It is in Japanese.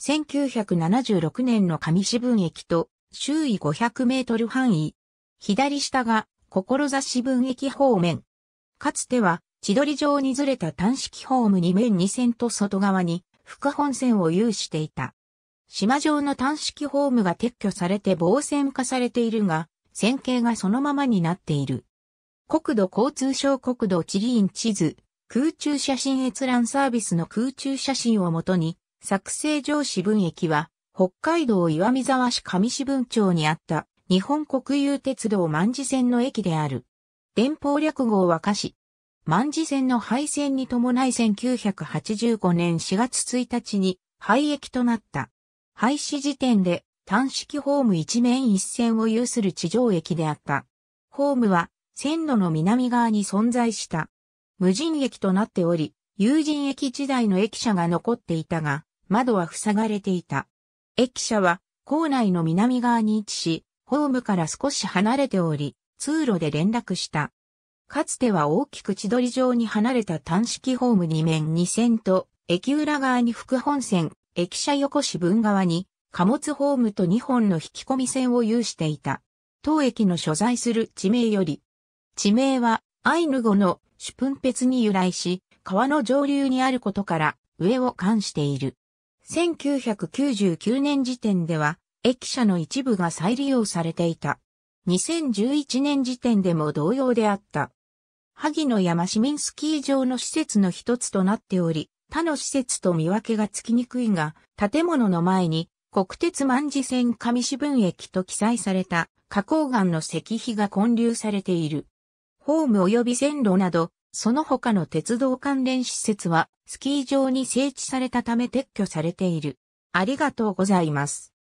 1976年の上市分駅と周囲500メートル範囲。左下が、志四分駅方面。かつては、千鳥城にずれた単式ホーム2面2線と外側に、副本線を有していた。島上の単式ホームが撤去されて防線化されているが、線形がそのままになっている。国土交通省国土地理院地図、空中写真閲覧サービスの空中写真をもとに、作成上市分駅は、北海道岩見沢市上市分町にあった、日本国有鉄道万事線の駅である。電報略号は歌詞。万事線の廃線に伴い1985年4月1日に廃駅となった。廃止時点で単式ホーム一面一線を有する地上駅であった。ホームは線路の南側に存在した。無人駅となっており、有人駅時代の駅舎が残っていたが、窓は塞がれていた。駅舎は校内の南側に位置し、ホームから少し離れており、通路で連絡した。かつては大きく千鳥状に離れた単式ホーム2面2線と、駅裏側に副本線、駅舎横市分側に、貨物ホームと2本の引き込み線を有していた。当駅の所在する地名より、地名はアイヌ語の主分別に由来し、川の上流にあることから上を冠している。1999年時点では、駅舎の一部が再利用されていた。2011年時点でも同様であった。萩野山市民スキー場の施設の一つとなっており、他の施設と見分けがつきにくいが、建物の前に国鉄万次線上四分駅と記載された花崗岩の石碑が混流されている。ホーム及び線路などその他の鉄道関連施設はスキー場に整地されたため撤去されている。ありがとうございます。